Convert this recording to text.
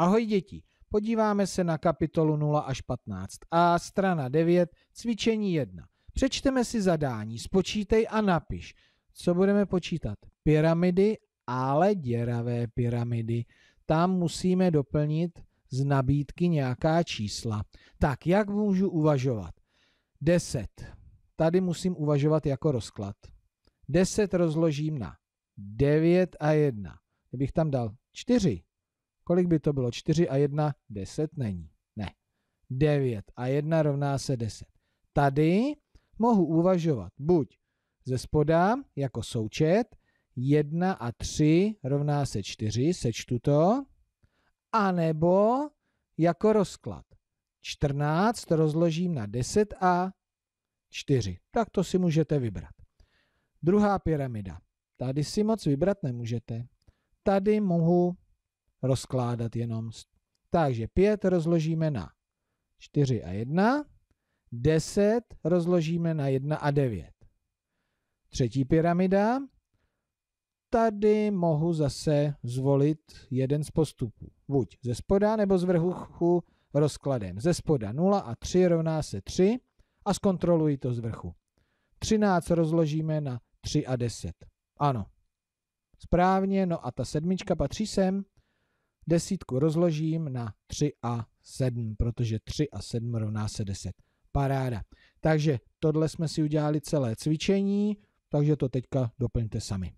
Ahoj děti, podíváme se na kapitolu 0 až 15a, strana 9, cvičení 1. Přečteme si zadání, spočítej a napiš. Co budeme počítat? Pyramidy, ale děravé pyramidy. Tam musíme doplnit z nabídky nějaká čísla. Tak, jak můžu uvažovat? 10. Tady musím uvažovat jako rozklad. 10 rozložím na 9 a 1. Kdybych tam dal 4, Kolik by to bylo? 4 a 1? 10 není. Ne. 9 a 1 rovná se 10. Tady mohu uvažovat buď ze spoda jako součet 1 a 3 rovná se 4, sečtu to, anebo jako rozklad. 14 rozložím na 10 a 4. Tak to si můžete vybrat. Druhá pyramida. Tady si moc vybrat nemůžete. Tady mohu rozkládat jenom. Takže 5 rozložíme na 4 a 1, 10 rozložíme na 1 a 9. Třetí pyramida. Tady mohu zase zvolit jeden z postupů. Buď ze spoda nebo z vrchu rozkladem. Ze spoda 0 a 3 rovná se 3 a zkontroluji to z vrchu. 13 rozložíme na 3 a 10. Ano. Správně, no a ta sedmička patří sem. Desítku rozložím na 3 a 7, protože 3 a 7 rovná se 10. Paráda. Takže tohle jsme si udělali celé cvičení, takže to teďka doplňte sami.